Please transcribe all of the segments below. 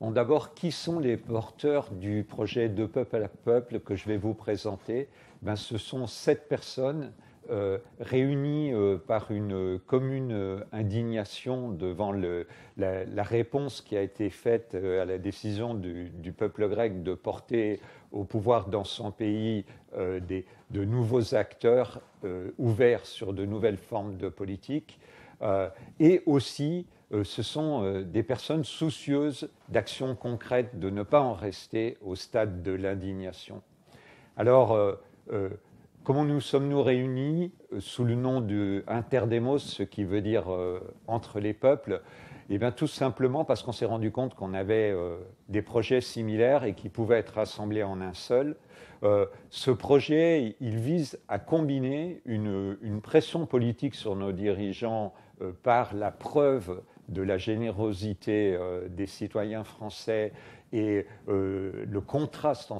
D'abord, qui sont les porteurs du projet De Peuple à Peuple que je vais vous présenter ben, Ce sont sept personnes euh, réunies euh, par une commune euh, indignation devant la, réponse qui a été faite à la décision du, peuple grec de porter au pouvoir dans son pays de nouveaux acteurs ouverts sur de nouvelles formes de politique. Euh, et aussi, euh, ce sont euh, des personnes soucieuses d'actions concrètes, de ne pas en rester au stade de l'indignation. Alors, comment nous sommes-nous réunis sous le nom de interdemos, ce qui veut dire entre les peuples eh bien, tout simplement parce qu'on s'est rendu compte qu'on avait euh, des projets similaires et qui pouvaient être rassemblés en un seul. Euh, ce projet, il vise à combiner une, pression politique sur nos dirigeants euh, par la preuve de la générosité des citoyens français et le contraste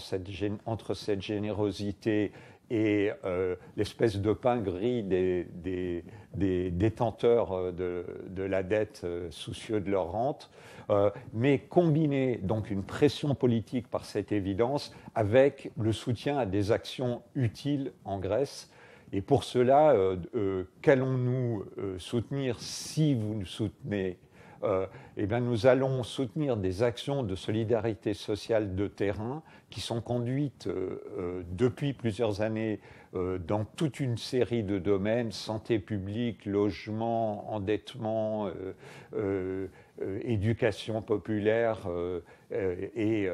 entre cette générosité et euh, l'espèce de pain gris des, détenteurs euh, de, la dette euh, soucieux de leur rente, mais combiner donc une pression politique par cette évidence avec le soutien à des actions utiles en Grèce. Et pour cela, qu'allons-nous soutenir si vous nous soutenez euh, eh bien, nous allons soutenir des actions de solidarité sociale de terrain qui sont conduites euh, euh, depuis plusieurs années dans toute une série de domaines, santé publique, logement, endettement, éducation populaire et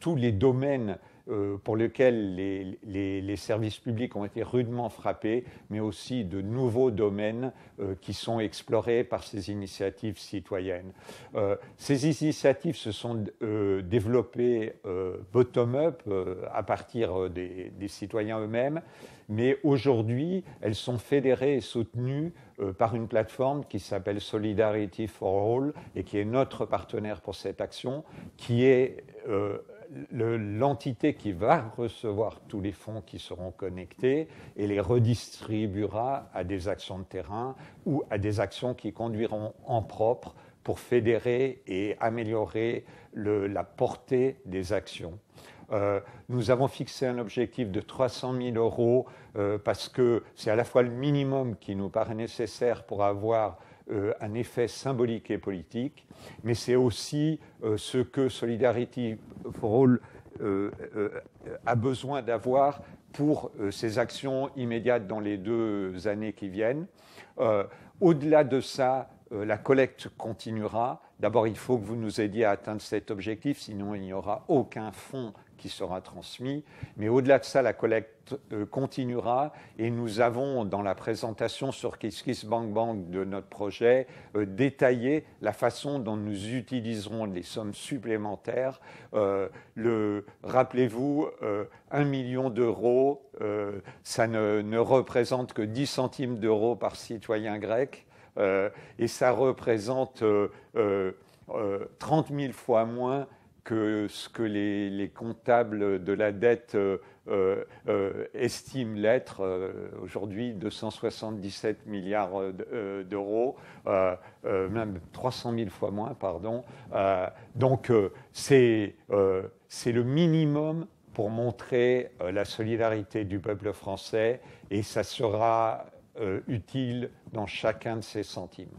tous les domaines euh, pour lesquels les, services publics ont été rudement frappés, mais aussi de nouveaux domaines euh, qui sont explorés par ces initiatives citoyennes. Euh, ces initiatives se sont développées bottom-up à partir des, des citoyens eux-mêmes, mais aujourd'hui, elles sont fédérées et soutenues par une plateforme qui s'appelle Solidarity for All et qui est notre partenaire pour cette action, qui est l'entité qui va recevoir tous les fonds qui seront connectés et les redistribuera à des actions de terrain ou à des actions qui conduiront en propre pour fédérer et améliorer la portée des actions. Euh, nous avons fixé un objectif de 300 000 euros euh, parce que c'est à la fois le minimum qui nous paraît nécessaire pour avoir euh, un effet symbolique et politique, mais c'est aussi euh, ce que Solidarity for All euh, a besoin d'avoir pour ses actions immédiates dans les deux années qui viennent. Au-delà de ça, la collecte continuera. D'abord, il faut que vous nous aidiez à atteindre cet objectif, sinon il n'y aura aucun fonds qui sera transmis. Mais au-delà de ça, la collecte euh, continuera et nous avons dans la présentation sur KissKissBankBank Bank de notre projet euh, détaillé la façon dont nous utiliserons les sommes supplémentaires. Euh, rappelez-vous, 1 million d'euros, ça ne, ne, représente que 10 centimes d'euros par citoyen grec et ça représente 30 000 fois moins que ce que les, comptables de la dette euh, euh, euh, estiment l'être, aujourd'hui 277 milliards d'euros, même 300 000 fois moins, pardon. donc c'est le minimum pour montrer la solidarité du peuple français et ça sera utile dans chacun de ces centimes.